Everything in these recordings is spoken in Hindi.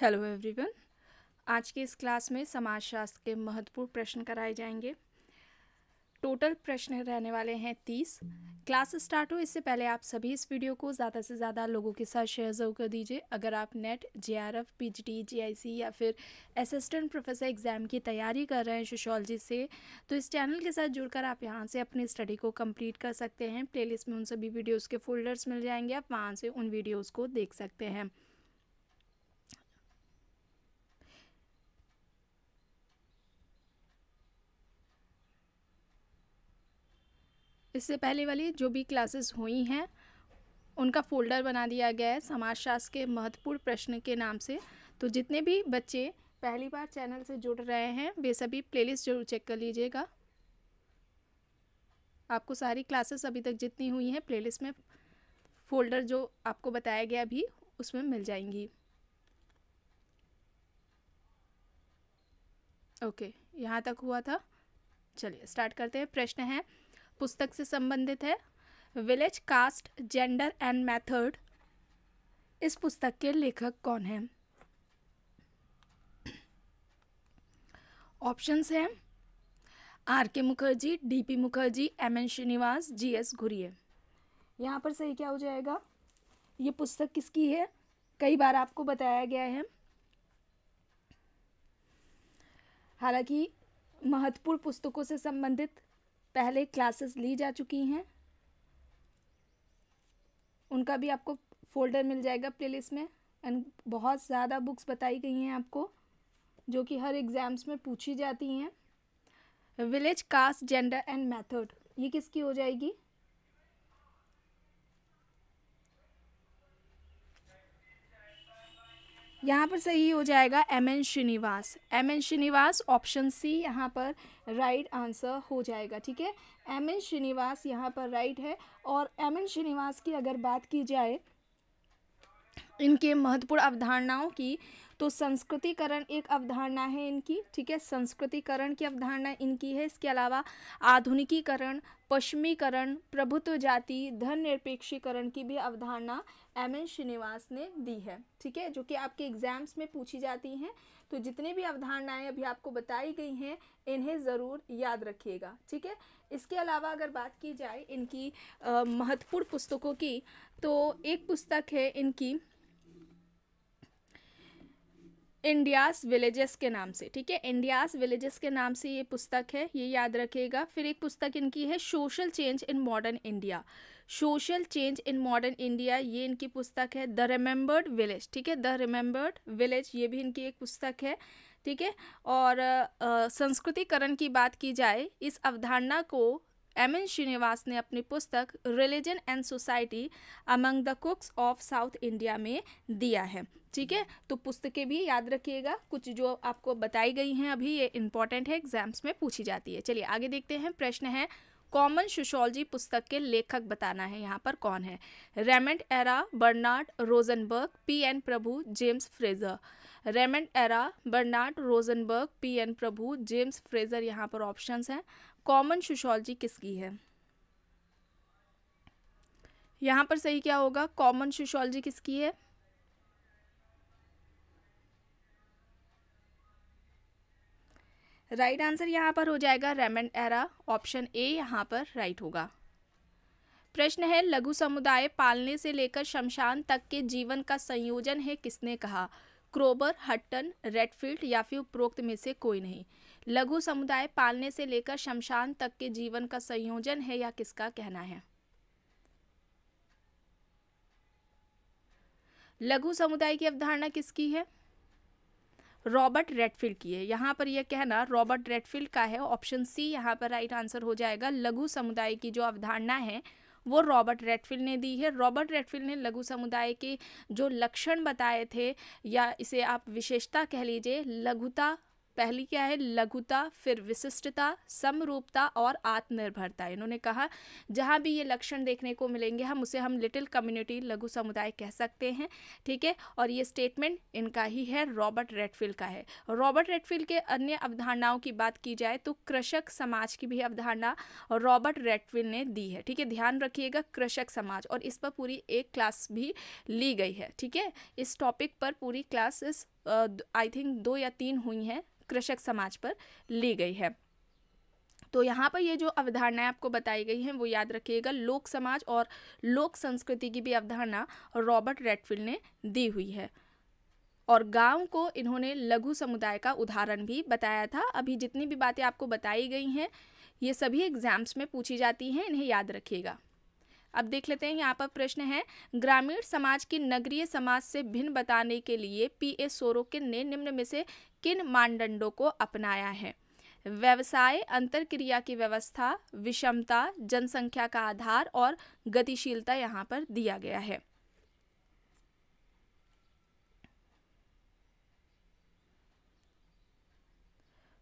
हेलो एवरीवन आज के इस क्लास में समाजशास्त्र के महत्वपूर्ण प्रश्न कराए जाएंगे टोटल प्रश्न रहने वाले हैं तीस क्लास स्टार्ट हो इससे पहले आप सभी इस वीडियो को ज़्यादा से ज़्यादा लोगों के साथ शेयर जरूर कर दीजिए अगर आप NET J R F P G G या फिर असिस्टेंट प्रोफेसर एग्ज़ाम की तैयारी कर रहे हैं सोशोलॉजी से तो इस चैनल के साथ जुड़कर आप यहाँ से अपनी स्टडी को कंप्लीट कर सकते हैं प्ले में उन सभी वीडियोज़ के फोल्डर्स मिल जाएंगे आप वहाँ से उन वीडियोज़ को देख सकते हैं इससे पहले वाली जो भी क्लासेस हुई हैं उनका फ़ोल्डर बना दिया गया है समाजशास्त्र के महत्वपूर्ण प्रश्न के नाम से तो जितने भी बच्चे पहली बार चैनल से जुड़ रहे हैं वे सभी प्लेलिस्ट जरूर चेक कर लीजिएगा आपको सारी क्लासेस अभी तक जितनी हुई हैं प्लेलिस्ट में फ़ोल्डर जो आपको बताया गया भी उसमें मिल जाएंगी ओके यहाँ तक हुआ था चलिए स्टार्ट करते हैं प्रश्न है पुस्तक से संबंधित है village caste gender and method इस पुस्तक के लेखक कौन हैं ऑप्शंस हैं R K Mukherjee D P Mukherjee M N Srinivas G S Ghurye यहाँ पर सही क्या हो जाएगा ये पुस्तक किसकी है कई बार आपको बताया गया है हालांकि महत्वपूर्ण पुस्तकों से संबंधित पहले क्लासेस ली जा चुकी हैं उनका भी आपको फोल्डर मिल जाएगा प्लेलिस्ट में एंड बहुत ज़्यादा बुक्स बताई गई हैं आपको जो कि हर एग्ज़ाम्स में पूछी जाती हैं village caste gender and method ये किसकी हो जाएगी यहाँ पर सही हो जाएगा M N Srinivas M N Srinivas option C यहाँ पर राइट right आंसर हो जाएगा ठीक है एम एन श्रीनिवास यहाँ पर राइट right है और एम एन श्रीनिवास की अगर बात की जाए इनके महत्वपूर्ण अवधारणाओं की तो संस्कृतिकरण एक अवधारणा है इनकी ठीक है संस्कृतिकरण की अवधारणा इनकी है इसके अलावा आधुनिकीकरण पश्चिमीकरण प्रभुत्व जाति धन निरपेक्षीकरण की भी अवधारणा एम एन श्रीनिवास ने दी है ठीक है जो कि आपके एग्जाम्स में पूछी जाती हैं तो जितनी भी अवधारणाएं अभी आपको बताई गई हैं इन्हें ज़रूर याद रखिएगा ठीक है इसके अलावा अगर बात की जाए इनकी महत्वपूर्ण पुस्तकों की तो एक पुस्तक है इनकी इंडियास विलेजेस के नाम से ठीक है इंडियास विलेजेस के नाम से ये पुस्तक है ये याद रखिएगा फिर एक पुस्तक इनकी है social change in modern India social change in modern India ये इनकी पुस्तक है द रिमेंबर्ड विलेज ठीक है द रिमेंबर्ड विलेज ये भी इनकी एक पुस्तक है ठीक है और संस्कृतिकरण की बात की जाए इस अवधारणा को एम एन श्रीनिवास ने अपनी पुस्तक religion and society among the Coorgs of South India में दिया है ठीक है तो पुस्तकें भी याद रखिएगा कुछ जो आपको बताई गई हैं अभी ये इंपॉर्टेंट है एग्जाम्स में पूछी जाती है चलिए आगे देखते हैं प्रश्न है कॉमन सोशोलॉजी पुस्तक के लेखक बताना है यहाँ पर कौन है Raymond Era Bernard Rosenberg P N Prabhu James Frazer Raymond Era Bernard Rosenberg P N Prabhu James Frazer यहाँ पर ऑप्शंस हैं कॉमन सोशोलॉजी किसकी है यहां पर सही क्या होगा कॉमन सोशोलॉजी किसकी है राइट right आंसर यहां पर हो जाएगा रेमन एरा ऑप्शन ए यहां पर राइट right होगा प्रश्न है लघु समुदाय पालने से लेकर शमशान तक के जीवन का संयोजन है किसने कहा क्रोबर हट्टन रेडफील्ड या फिर उपरोक्त में से कोई नहीं लघु समुदाय पालने से लेकर शमशान तक के जीवन का संयोजन है या किसका कहना है लघु समुदाय की अवधारणा किसकी है रॉबर्ट रेडफील्ड की है यहाँ पर यह कहना रॉबर्ट रेडफील्ड का है ऑप्शन सी यहाँ पर राइट आंसर हो जाएगा लघु समुदाय की जो अवधारणा है वो रॉबर्ट रेडफिल ने दी है रॉबर्ट रेडफिल्ड ने लघु समुदाय के जो लक्षण बताए थे या इसे आप विशेषता कह लीजिए लघुता पहली क्या है लघुता फिर विशिष्टता समरूपता और आत्मनिर्भरता इन्होंने कहा जहाँ भी ये लक्षण देखने को मिलेंगे हम उसे हम लिटिल कम्युनिटी लघु समुदाय कह सकते हैं ठीक है और ये स्टेटमेंट इनका ही है रॉबर्ट रेडफील्ड का है रॉबर्ट रेडफील्ड के अन्य अवधारणाओं की बात की जाए तो कृषक समाज की भी अवधारणा रॉबर्ट रेडफील्ड ने दी है ठीक है ध्यान रखिएगा कृषक समाज और इस पर पूरी एक क्लास भी ली गई है ठीक है इस टॉपिक पर पूरी क्लास इस आई थिंक दो या तीन हुई हैं कृषक समाज पर ली गई है तो यहाँ पर ये जो अवधारणाएं आपको बताई गई हैं वो याद रखिएगा लोक समाज और लोक संस्कृति की भी अवधारणा रॉबर्ट रेडफील्ड ने दी हुई है और गांव को इन्होंने लघु समुदाय का उदाहरण भी बताया था अभी जितनी भी बातें आपको बताई गई हैं ये सभी एग्ज़ाम्स में पूछी जाती हैं इन्हें याद रखिएगा अब देख लेते हैं यहाँ पर प्रश्न है ग्रामीण समाज की नगरीय समाज से भिन्न बताने के लिए पी ए सोरोकिन ने निम्न में से किन मानदंडों को अपनाया है व्यवसाय अंतरक्रिया की व्यवस्था विषमता जनसंख्या का आधार और गतिशीलता यहाँ पर दिया गया है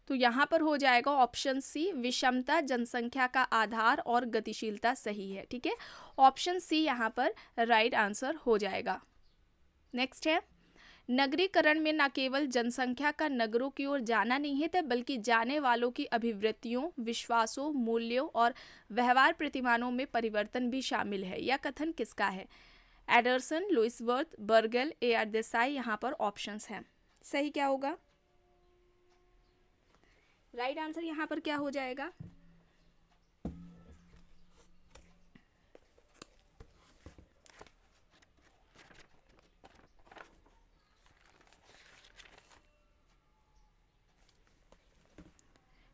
तो यहाँ पर हो जाएगा ऑप्शन सी विषमता जनसंख्या का आधार और गतिशीलता सही है ठीक है ऑप्शन सी यहाँ पर राइट आंसर हो जाएगा नेक्स्ट है नगरीकरण में न केवल जनसंख्या का नगरों की ओर जाना निहित है बल्कि जाने वालों की अभिवृत्तियों विश्वासों मूल्यों और व्यवहार प्रतिमानों में परिवर्तन भी शामिल है यह कथन किसका है Anderson Louis Wirth Bergel A R Desai यहाँ पर ऑप्शंस हैं सही क्या होगा राइट आंसर यहाँ पर क्या हो जाएगा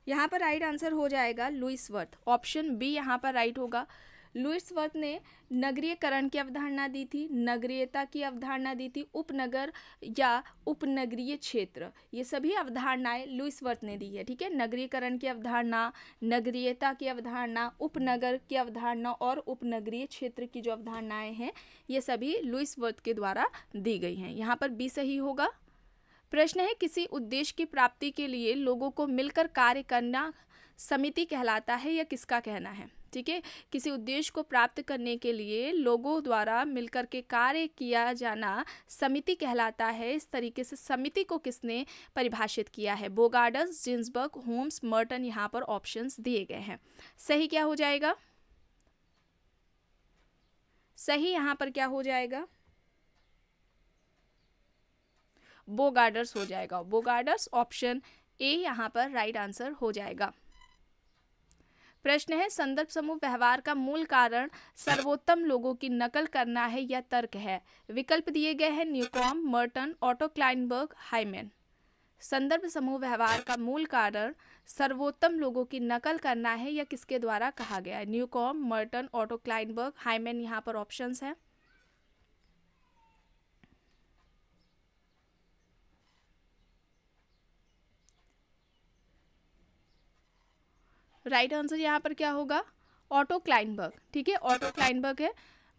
यहाँ पर राइट आंसर हो जाएगा लुइस वर्थ ऑप्शन बी यहाँ पर राइट होगा लुइस वर्थ ने नगरीयकरण की अवधारणा दी थी नगरीयता की अवधारणा दी थी उपनगर या उपनगरीय क्षेत्र ये सभी अवधारणाएं लुइस वर्थ ने दी है ठीक है नगरीकरण की अवधारणा नगरीयता की अवधारणा उपनगर की अवधारणा और उपनगरीय क्षेत्र की जो अवधारणाएं हैं ये सभी लुइस वर्थ के द्वारा दी गई हैं यहाँ पर बी सही होगा प्रश्न है किसी उद्देश्य की प्राप्ति के लिए लोगों को मिलकर कार्य करना समिति कहलाता है या किसका कहना है ठीक है किसी उद्देश्य को प्राप्त करने के लिए लोगों द्वारा मिलकर के कार्य किया जाना समिति कहलाता है इस तरीके से समिति को किसने परिभाषित किया है बोगार्डस जिन्सबर्ग होम्स मर्टन यहाँ पर ऑप्शन दिए गए हैं सही क्या हो जाएगा सही यहाँ पर क्या हो जाएगा बोगार्डर्स हो जाएगा बोगार्डर्स ऑप्शन ए यहाँ पर राइट आंसर हो जाएगा प्रश्न है संदर्भ समूह व्यवहार का मूल कारण सर्वोत्तम लोगों की नकल करना है या तर्क है विकल्प दिए गए हैं Newcomb Merton Otto Klineberg Hyman संदर्भ समूह व्यवहार का मूल कारण सर्वोत्तम लोगों की नकल करना है या किसके द्वारा कहा गया है Newcomb Merton Otto Klineberg Hyman यहाँ पर ऑप्शंस हैं राइट आंसर यहाँ पर क्या होगा ऑटो क्लाइनबर्ग ठीक है ऑटो क्लाइनबर्ग है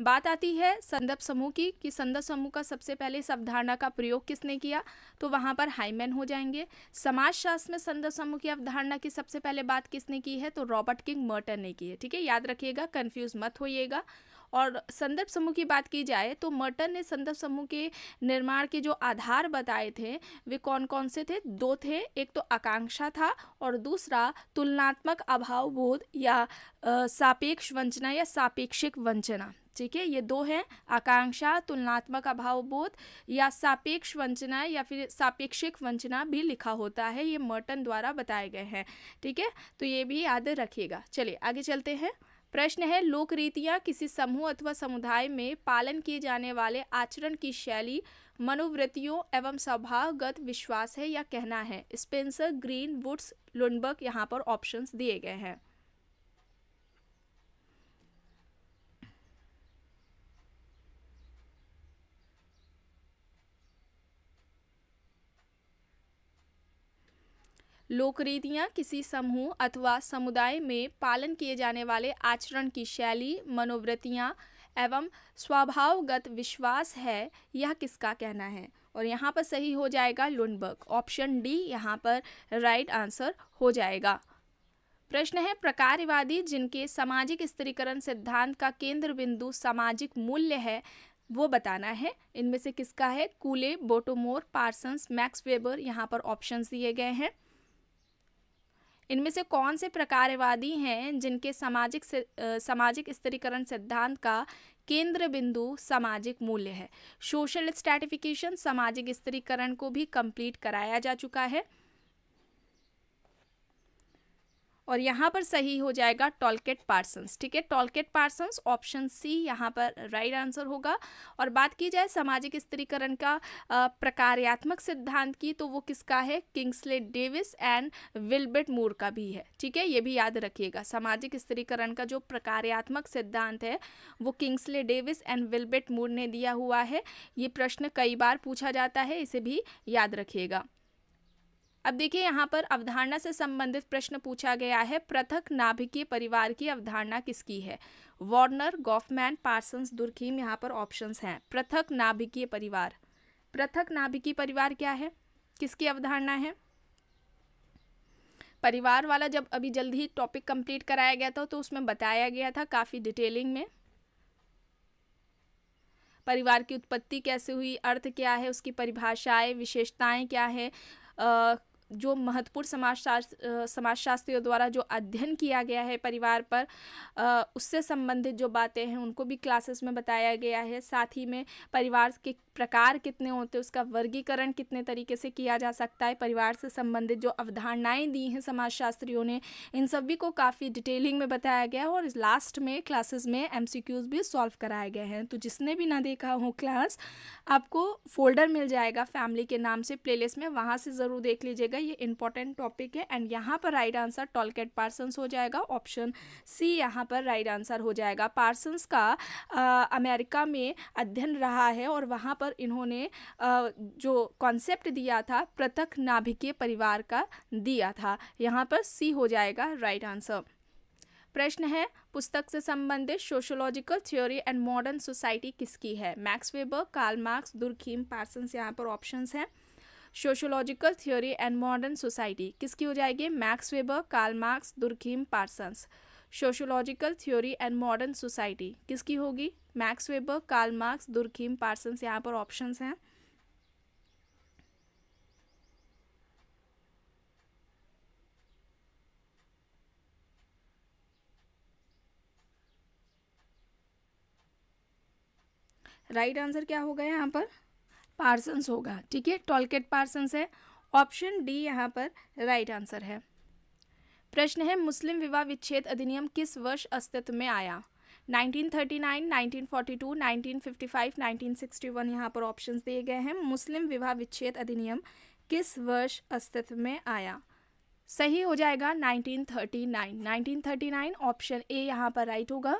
बात आती है संदर्भ समूह की कि संदर्भ समूह का सबसे पहले इस अवधारणा का प्रयोग किसने किया तो वहाँ पर हाईमैन हो जाएंगे समाजशास्त्र में संदर्भ समूह की अवधारणा की सबसे पहले बात किसने की है तो रॉबर्ट किंग मर्टन ने की है ठीक है याद रखिएगा कन्फ्यूज मत होइएगा और संदर्भ समूह की बात की जाए तो मर्टन ने संदर्भ समूह के निर्माण के जो आधार बताए थे वे कौन कौन से थे दो थे एक तो आकांक्षा था और दूसरा तुलनात्मक अभाव बोध या सापेक्ष वंचना या सापेक्षिक वंचना ठीक है ये दो हैं आकांक्षा तुलनात्मक अभाव बोध या सापेक्ष वंचना या फिर सापेक्षिक वंचना भी लिखा होता है ये मर्टन द्वारा बताए गए हैं ठीक है तो ये भी याद रखिएगा चलिए आगे चलते हैं प्रश्न है लोक रीतियाँ किसी समूह अथवा समुदाय में पालन किए जाने वाले आचरण की शैली मनोवृत्तियों एवं स्वभावगत विश्वास है या कहना है स्पेंसर ग्रीन वुड्स लुनबर्ग यहाँ पर ऑप्शंस दिए गए हैं लोकरीतियाँ किसी समूह अथवा समुदाय में पालन किए जाने वाले आचरण की शैली मनोवृत्तियाँ एवं स्वभावगत विश्वास है यह किसका कहना है और यहाँ पर सही हो जाएगा लुनबर्ग ऑप्शन डी यहाँ पर राइट आंसर हो जाएगा प्रश्न है प्रकारवादी जिनके सामाजिक स्त्रीकरण सिद्धांत का केंद्र बिंदु सामाजिक मूल्य है वो बताना है इनमें से किसका है Cooley Bottomore Parsons Max Weber यहाँ पर ऑप्शंस दिए गए हैं इनमें से कौन से प्रकारवादी हैं जिनके सामाजिक सामाजिक स्थिरीकरण सिद्धांत का केंद्र बिंदु सामाजिक मूल्य है सोशल स्ट्रेटिफिकेशन सामाजिक स्त्रीकरण को भी कंप्लीट कराया जा चुका है और यहाँ पर सही हो जाएगा टॉलकेट पार्सन्स ठीक है टॉलकेट पार्सन्स ऑप्शन सी यहाँ पर राइट right आंसर होगा और बात की जाए सामाजिक स्त्रीकरण का प्रकार्यात्मक सिद्धांत की तो वो किसका है Kingsley Davis and Wilbert Moore का भी है ठीक है ये भी याद रखिएगा सामाजिक स्त्रीकरण का जो प्रकार्यात्मक सिद्धांत है वो Kingsley Davis and Wilbert Moore ने दिया हुआ है ये प्रश्न कई बार पूछा जाता है इसे भी याद रखिएगा अब देखिए यहाँ पर अवधारणा से संबंधित प्रश्न पूछा गया है पृथक नाभिकीय परिवार की अवधारणा किसकी है वार्नर गॉफमैन पार्सन्स दुर्खीम यहाँ पर ऑप्शंस हैं पृथक नाभिकीय परिवार पृथक नाभिकीय परिवार क्या है किसकी अवधारणा है परिवार वाला जब अभी जल्द ही टॉपिक कंप्लीट कराया गया था तो उसमें बताया गया था काफ़ी डिटेलिंग में परिवार की उत्पत्ति कैसे हुई अर्थ क्या है उसकी परिभाषाएं विशेषताएं क्या है जो महत्वपूर्ण समाजशास्त्र समाजशास्त्रियों द्वारा जो अध्ययन किया गया है परिवार पर उससे संबंधित जो बातें हैं उनको भी क्लासेस में बताया गया है साथ ही में परिवार के प्रकार कितने होते हैं उसका वर्गीकरण कितने तरीके से किया जा सकता है परिवार से संबंधित जो अवधारणाएं दी हैं समाजशास्त्रियों ने इन सभी को काफ़ी डिटेलिंग में बताया गया है और लास्ट में क्लासेस में एम भी सॉल्व कराए गए हैं तो जिसने भी ना देखा हो क्लास आपको फोल्डर मिल जाएगा फैमिली के नाम से प्ले में वहाँ से ज़रूर देख लीजिएगा ये इंपॉर्टेंट टॉपिक है एंड यहाँ पर राइट आंसर टॉलकेट पार्सन्स हो जाएगा ऑप्शन सी यहाँ पर राइट आंसर हो जाएगा पार्सन्स का अमेरिका में अध्ययन रहा है और वहाँ पर पर इन्होंने जो कॉन्सेप्ट दिया था पृथक नाभिकीय परिवार का दिया था यहाँ पर सी हो जाएगा राइट आंसर प्रश्न है पुस्तक से संबंधित sociological theory and modern society किसकी है Max Weber Karl Marx Durkheim Parsons यहाँ पर ऑप्शंस हैं sociological theory and modern society किसकी हो जाएगी Max Weber Karl Marx Durkheim Parsons sociological theory and modern society किसकी होगी Max Weber Karl Marx Durkheim Parsons यहाँ पर ऑप्शंस हैं राइट right आंसर क्या होगा यहाँ पर पार्सन्स होगा ठीक है टॉलकेट पार्सन्स है ऑप्शन डी यहाँ पर राइट right आंसर है प्रश्न है मुस्लिम विवाह विच्छेद अधिनियम किस वर्ष अस्तित्व में आया 1939, 1942, 1955, 1961 यहाँ पर ऑप्शंस दिए गए हैं मुस्लिम विवाह विच्छेद अधिनियम किस वर्ष अस्तित्व में आया सही हो जाएगा 1939, 1939 ऑप्शन ए यहाँ पर राइट होगा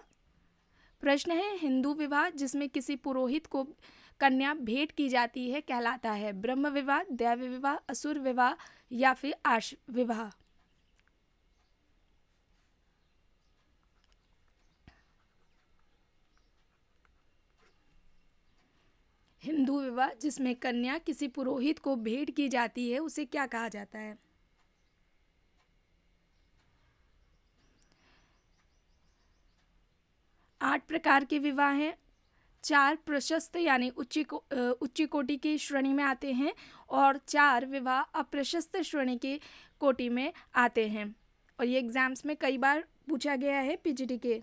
प्रश्न है हिंदू विवाह जिसमें किसी पुरोहित को कन्या भेंट की जाती है कहलाता है ब्रह्म विवाह दैव विवाह असुर विवाह या फिर आश विवाह हिंदू विवाह जिसमें कन्या किसी पुरोहित को भेंट की जाती है उसे क्या कहा जाता है आठ प्रकार के विवाह हैं चार प्रशस्त यानी उच्ची को, उच्ची कोटि की श्रेणी में आते हैं और चार विवाह अप्रशस्त श्रेणी की कोटि में आते हैं और ये एग्ज़ाम्स में कई बार पूछा गया है पीजीटी के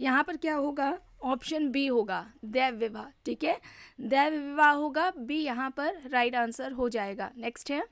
यहाँ पर क्या होगा ऑप्शन बी होगा दैव विवाह ठीक है दैव विवाह होगा बी यहाँ पर राइट आंसर हो जाएगा नेक्स्ट है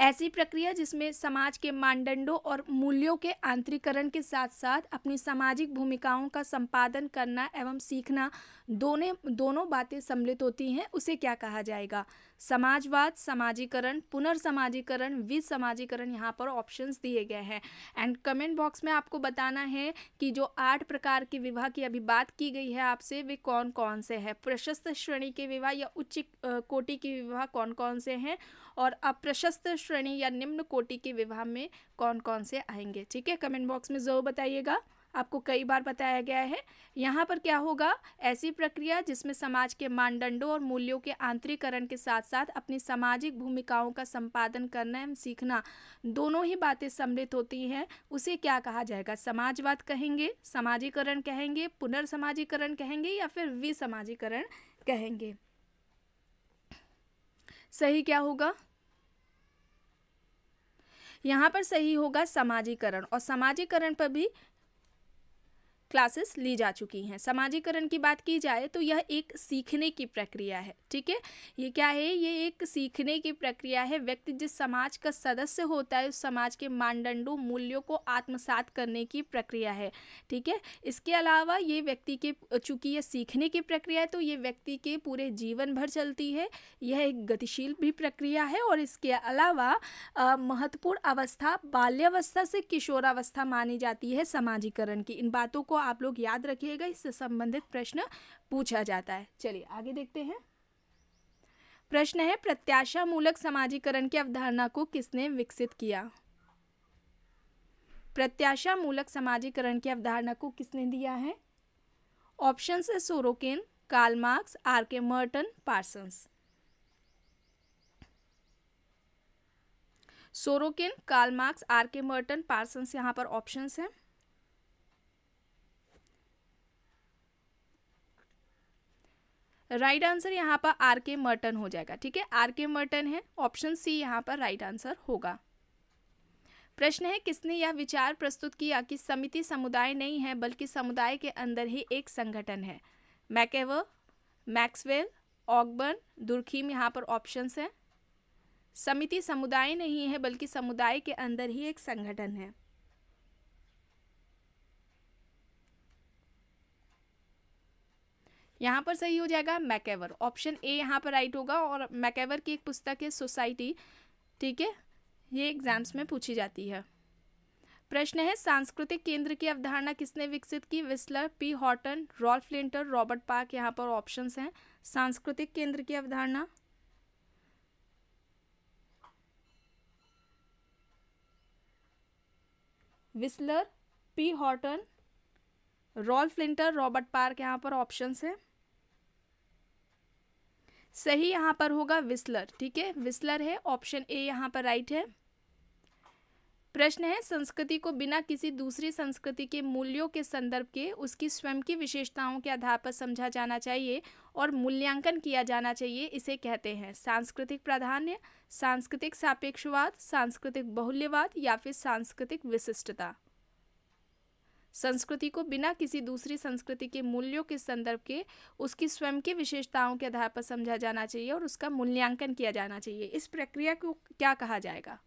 ऐसी प्रक्रिया जिसमें समाज के मानदंडों और मूल्यों के आंतरिकरण के साथ साथ अपनी सामाजिक भूमिकाओं का संपादन करना एवं सीखना दोनों दोनों बातें सम्मिलित होती हैं उसे क्या कहा जाएगा समाजवाद समाजीकरण पुनर्समाजीकरण विसमाजीकरण यहाँ पर ऑप्शंस दिए गए हैं एंड कमेंट बॉक्स में आपको बताना है कि जो आठ प्रकार के विवाह की अभी बात की गई है आपसे वे कौन कौन से हैं प्रशस्त श्रेणी के विवाह या उच्च कोटि के विवाह कौन कौन से हैं और अप्रशस्त श्रेणी या निम्न कोटि के विवाह में कौन कौन से आएंगे ठीक है कमेंट बॉक्स में ज़रूर बताइएगा आपको कई बार बताया गया है यहाँ पर क्या होगा ऐसी प्रक्रिया जिसमें समाज के मानदंडों और मूल्यों के आंतरिकरण के साथ साथ अपनी सामाजिक भूमिकाओं का संपादन करना एवं सीखना दोनों ही बातें सम्मिलित होती हैं उसे क्या कहा जाएगा समाजवाद कहेंगे समाजीकरण कहेंगे पुनर्समाजीकरण कहेंगे या फिर विसमाजीकरण कहेंगे सही क्या होगा यहाँ पर सही होगा समाजीकरण और समाजीकरण पर भी क्लासेस ली जा चुकी हैं समाजीकरण की बात की जाए तो यह एक सीखने की प्रक्रिया है ठीक है ये क्या है ये एक सीखने की प्रक्रिया है व्यक्ति जिस समाज का सदस्य होता है उस समाज के मानदंडों मूल्यों को आत्मसात करने की प्रक्रिया है ठीक है इसके अलावा ये व्यक्ति के चूंकि ये सीखने की प्रक्रिया है तो ये व्यक्ति के पूरे जीवन भर चलती है यह एक गतिशील भी प्रक्रिया है और इसके अलावा महत्वपूर्ण अवस्था बाल्यावस्था से किशोरावस्था मानी जाती है समाजीकरण की इन बातों को आप लोग याद रखिएगा इससे संबंधित प्रश्न पूछा जाता है चलिए आगे देखते हैं प्रश्न है प्रत्याशा मूलक समाजीकरण की अवधारणा को किसने विकसित किया प्रत्याशा मूलक समाजीकरण की अवधारणा को किसने दिया है ऑप्शन है Sorokin Karl Marx R K Merton Parsons Sorokin Karl Marx R K Merton Parsons यहाँ पर ऑप्शंस हैं राइट आंसर यहाँ पर आर के मर्टन हो जाएगा ठीक है आर के मर्टन है ऑप्शन सी यहाँ पर राइट आंसर होगा प्रश्न है किसने यह विचार प्रस्तुत किया कि समिति समुदाय नहीं है बल्कि समुदाय के अंदर ही एक संगठन है मैकेव मैक्सवेल ऑगबर्न दुर्खीम यहाँ पर ऑप्शंस हैं समिति समुदाय नहीं है बल्कि समुदाय के अंदर ही एक संगठन है यहाँ पर सही हो जाएगा मैकेवर ऑप्शन ए यहाँ पर राइट होगा और मैकेवर की एक पुस्तक है सोसाइटी ठीक है ये एग्जाम्स में पूछी जाती है प्रश्न है सांस्कृतिक केंद्र की अवधारणा किसने विकसित की Wissler P Horton Ralph Linton Robert Park यहाँ पर ऑप्शंस हैं सांस्कृतिक केंद्र की अवधारणा Wissler P Horton Ralph Linton Robert Park यहाँ पर ऑप्शंस हैं सही यहाँ पर होगा विस्लर ठीक है विस्लर है ऑप्शन ए यहाँ पर राइट है प्रश्न है संस्कृति को बिना किसी दूसरी संस्कृति के मूल्यों के संदर्भ के उसकी स्वयं की विशेषताओं के आधार पर समझा जाना चाहिए और मूल्यांकन किया जाना चाहिए इसे कहते हैं सांस्कृतिक प्राधान्य सांस्कृतिक सापेक्षवाद सांस्कृतिक बहुल्यवाद या फिर सांस्कृतिक विशिष्टता संस्कृति को बिना किसी दूसरी संस्कृति के मूल्यों के संदर्भ के उसकी स्वयं की विशेषताओं के आधार पर समझा जाना चाहिए और उसका मूल्यांकन किया जाना चाहिए इस प्रक्रिया को क्या कहा जाएगा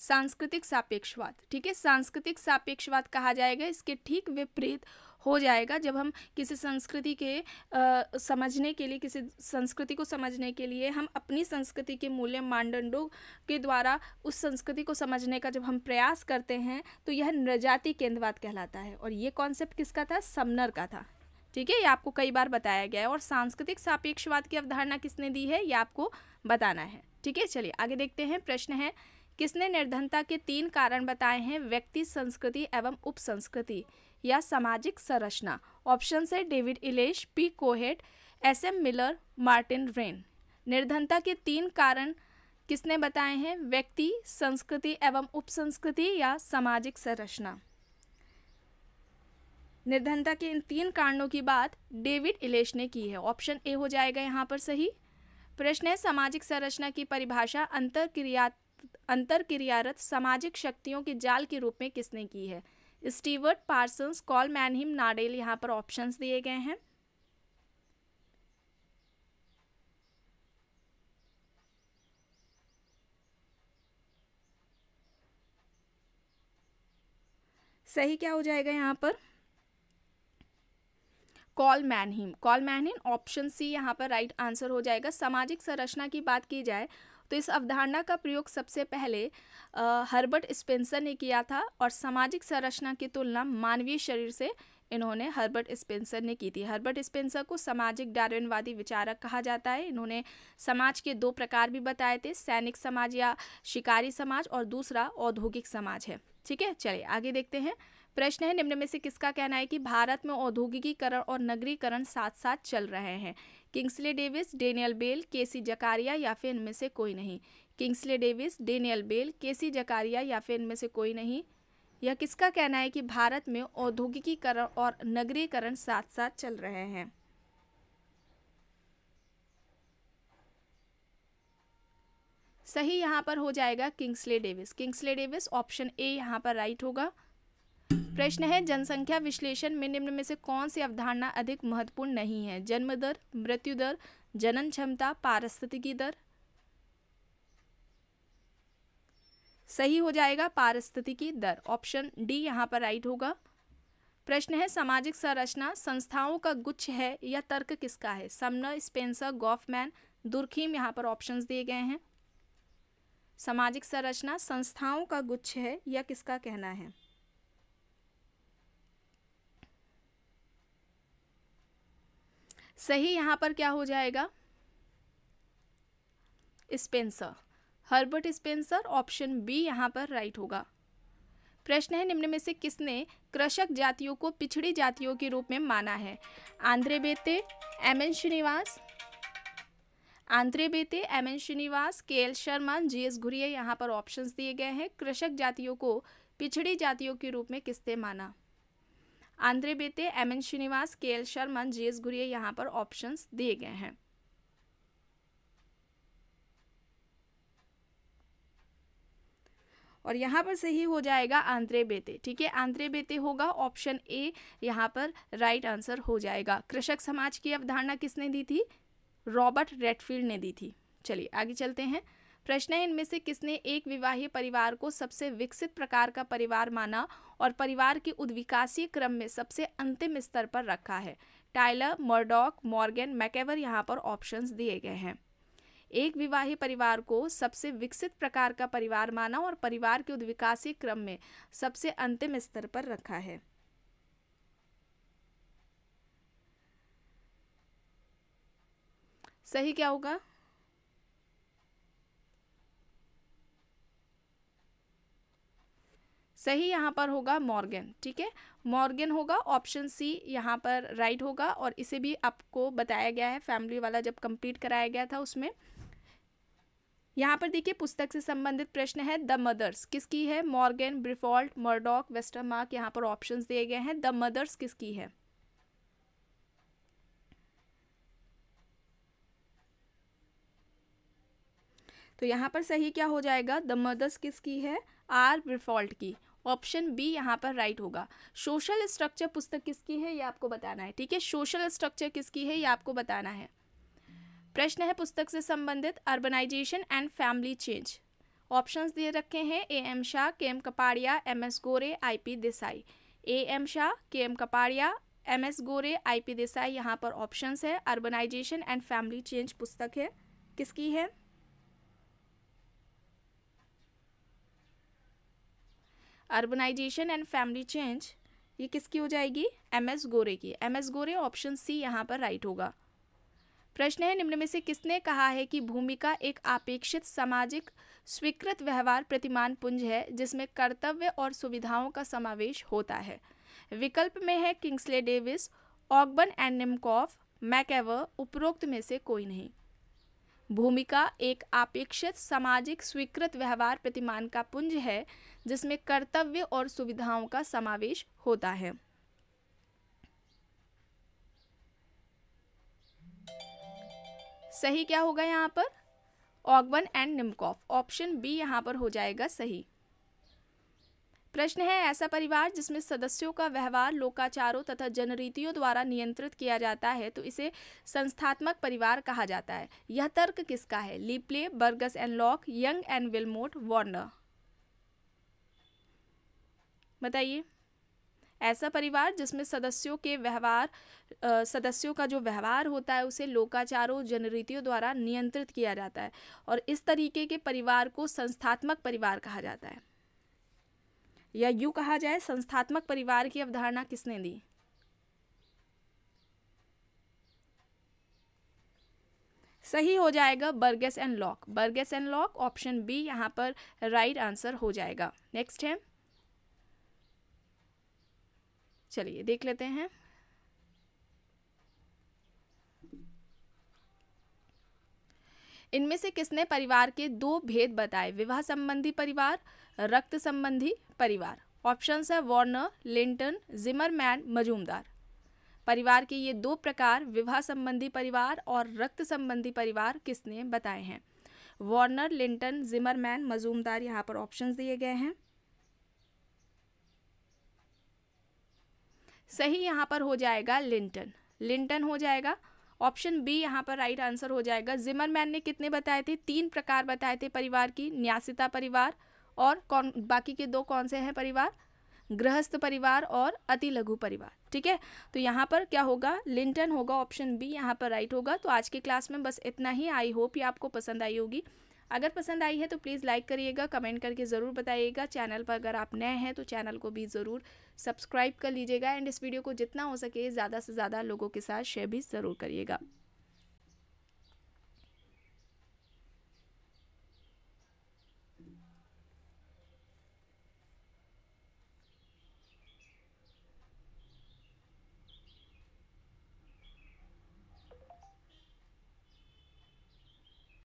सांस्कृतिक सापेक्षवाद ठीक है सांस्कृतिक सापेक्षवाद कहा जाएगा इसके ठीक विपरीत हो जाएगा जब हम किसी संस्कृति के आ, समझने के लिए किसी संस्कृति को समझने के लिए हम अपनी संस्कृति के मूल्य मानदंडों के द्वारा उस संस्कृति को समझने का जब हम प्रयास करते हैं तो यह नृजाति केंद्रवाद कहलाता है और ये कॉन्सेप्ट किसका था समनर का था ठीक है ये आपको कई बार बताया गया है और सांस्कृतिक सापेक्षवाद की अवधारणा किसने दी है ये आपको बताना है ठीक है चलिए आगे देखते हैं प्रश्न है किसने निर्धनता के तीन कारण बताए हैं व्यक्ति संस्कृति एवं उपसंस्कृति या सामाजिक संरचना ऑप्शन से David Elesh P Cohen S M Miller Martin Rein निर्धनता के तीन कारण किसने बताए हैं व्यक्ति संस्कृति एवं उपसंस्कृति या सामाजिक संरचना निर्धनता के इन तीन कारणों की बात डेविड इलेश ने की है ऑप्शन ए हो जाएगा यहाँ पर सही प्रश्न है सामाजिक संरचना की परिभाषा अंतर क्रियात्मक अंतर क्रियारत सामाजिक शक्तियों के जाल के रूप में किसने की है Stewart Parsons Karl Mannheim Nadel यहाँ पर ऑप्शंस दिए गए हैं सही क्या हो जाएगा यहाँ पर Karl Mannheim Karl Mannheim option C यहाँ पर राइट आंसर हो जाएगा सामाजिक संरचना की बात की जाए तो इस अवधारणा का प्रयोग सबसे पहले हर्बर्ट स्पेंसर ने किया था और सामाजिक संरचना की तुलना मानवीय शरीर से इन्होंने हर्बर्ट स्पेंसर ने की थी हर्बर्ट स्पेंसर को सामाजिक डार्विनवादी विचारक कहा जाता है इन्होंने समाज के दो प्रकार भी बताए थे सैनिक समाज या शिकारी समाज और दूसरा औद्योगिक समाज है ठीक है चलिए आगे देखते हैं प्रश्न है निम्न में से किसका कहना है कि भारत में औद्योगिकीकरण और नगरीकरण साथ साथ चल रहे हैं Kingsley Davis Daniel Bell K C Zachariah या फिर इनमें से कोई नहीं Kingsley Davis Daniel Bell K C Zachariah या फिर इनमें से कोई नहीं यह किसका कहना है कि भारत में औद्योगिकीकरण और नगरीकरण साथ साथ चल रहे हैं सही यहाँ पर हो जाएगा Kingsley Davis Kingsley Davis option A यहाँ पर राइट होगा प्रश्न है जनसंख्या विश्लेषण में निम्न में से कौन सी अवधारणा अधिक महत्वपूर्ण नहीं है जन्म दर मृत्यु दर जनन क्षमता पारिस्थितिकी दर सही हो जाएगा पारिस्थितिकी दर ऑप्शन डी यहाँ पर राइट होगा प्रश्न है सामाजिक संरचना संस्थाओं का गुच्छ है या तर्क किसका है समनर स्पेंसर गॉफमैन दुर्खीम यहाँ पर ऑप्शंस दिए गए हैं सामाजिक संरचना संस्थाओं का गुच्छ है या किसका कहना है सही यहाँ पर क्या हो जाएगा Spencer Herbert Spencer option B यहाँ पर राइट होगा प्रश्न है निम्न में से किसने कृषक जातियों को पिछड़ी जातियों के रूप में माना है Andre Beteille M N Srinivas Andre Beteille M N Srinivas K L Sharma G S Ghurye यहाँ पर ऑप्शंस दिए गए हैं कृषक जातियों को पिछड़ी जातियों के रूप में किसने माना Andre Beteille M N Srinivas K L Sharma G S गुरिया यहाँ पर ऑप्शंस दिए गए हैं और यहाँ पर सही हो जाएगा आंद्रे बेते ठीक है आंद्रे बेते होगा ऑप्शन ए यहाँ पर राइट आंसर हो जाएगा कृषक समाज की अवधारणा किसने दी थी रॉबर्ट रेडफील्ड ने दी थी चलिए आगे चलते हैं प्रश्न है इनमें से किसने एक विवाही परिवार को सबसे विकसित प्रकार का परिवार माना और परिवार के उद्विकासीय क्रम में सबसे अंतिम स्तर पर रखा है टाइलर मर्डॉक मॉर्गन मैकेवर यहाँ पर ऑप्शंस दिए गए हैं एक विवाही परिवार को सबसे विकसित प्रकार का परिवार माना और परिवार के उद्विकासीय क्रम में सबसे अंतिम स्तर पर रखा है सही क्या होगा सही यहाँ पर होगा मॉर्गन ठीक है मॉर्गन होगा ऑप्शन सी यहाँ पर राइट होगा और इसे भी आपको बताया गया है फैमिली वाला जब कंप्लीट कराया गया था उसमें यहाँ पर देखिए पुस्तक से संबंधित प्रश्न है द मदर्स किसकी है मॉर्गन ब्रिफॉल्ट मर्डॉक मार्क यहाँ पर ऑप्शन दिए गए हैं द मदर्स किसकी है तो यहाँ पर सही क्या हो जाएगा द मदर्स किसकी है आर ब्रिफॉल्ट की ऑप्शन बी यहाँ पर राइट होगा सोशल स्ट्रक्चर पुस्तक किसकी है ये आपको बताना है ठीक है सोशल स्ट्रक्चर किसकी है ये आपको बताना है प्रश्न है पुस्तक से संबंधित urbanisation and family change options दिए रखे हैं ए M Shah K M Kapadia M S Gore I P Desai A M Shah K M Kapadia M S Gore I P Desai यहाँ पर ऑप्शंस है अर्बनाइजेशन एंड फैमिली चेंज पुस्तक है किसकी है अर्बनाइजेशन एंड फैमिली चेंज ये किसकी हो जाएगी एम एस गोरे की M S Gore option C यहाँ पर राइट होगा प्रश्न है निम्न में से किसने कहा है कि भूमिका एक आपेक्षित सामाजिक स्वीकृत व्यवहार प्रतिमान पुंज है जिसमें कर्तव्य और सुविधाओं का समावेश होता है विकल्प में है Kingsley Davis Ogburn and Nimkoff MacIver उपरोक्त में से कोई नहीं भूमिका एक अपेक्षित सामाजिक स्वीकृत व्यवहार प्रतिमान का पुंज है जिसमें कर्तव्य और सुविधाओं का समावेश होता है सही क्या होगा यहाँ पर Ogburn and Nimkoff option B यहाँ पर हो जाएगा सही प्रश्न है ऐसा परिवार जिसमें सदस्यों का व्यवहार लोकाचारों तथा जनरीतियों द्वारा नियंत्रित किया जाता है तो इसे संस्थात्मक परिवार कहा जाता है यह तर्क किसका है Le Play Burgess and Locke Young and Willmott Warner बताइए ऐसा परिवार जिसमें सदस्यों के व्यवहार सदस्यों का जो व्यवहार होता है उसे लोकाचारों जनरीतियों द्वारा नियंत्रित किया जाता है और इस तरीके के परिवार को संस्थात्मक परिवार कहा जाता है या यू कहा जाए संस्थात्मक परिवार की अवधारणा किसने दी सही हो जाएगा Burgess and Locke Burgess and Locke option B यहां पर राइट right आंसर हो जाएगा नेक्स्ट है चलिए देख लेते हैं इनमें से किसने परिवार के दो भेद बताए विवाह संबंधी परिवार रक्त संबंधी परिवार ऑप्शन है वार्नर लिंटन जिमरमैन मजूमदार परिवार के ये दो प्रकार विवाह संबंधी परिवार और रक्त संबंधी परिवार किसने बताए हैं वार्नर लिंटन जिमरमैन मजूमदार यहाँ पर ऑप्शंस दिए गए हैं सही यहाँ पर हो जाएगा लिंटन लिंटन हो जाएगा ऑप्शन बी यहाँ पर राइट आंसर हो जाएगा जिमरमैन ने कितने बताए थे तीन प्रकार बताए थे परिवार की न्यासिता परिवार और कौन बाकी के दो कौन से हैं परिवार गृहस्थ परिवार और अति लघु परिवार ठीक है तो यहाँ पर क्या होगा लिंटन होगा ऑप्शन बी यहाँ पर राइट होगा तो आज के क्लास में बस इतना ही आई होप ये आपको पसंद आई होगी अगर पसंद आई है तो प्लीज़ लाइक करिएगा कमेंट करके ज़रूर बताइएगा चैनल पर अगर आप नए हैं तो चैनल को भी ज़रूर सब्सक्राइब कर लीजिएगा एंड इस वीडियो को जितना हो सके ज़्यादा से ज़्यादा लोगों के साथ शेयर भी ज़रूर करिएगा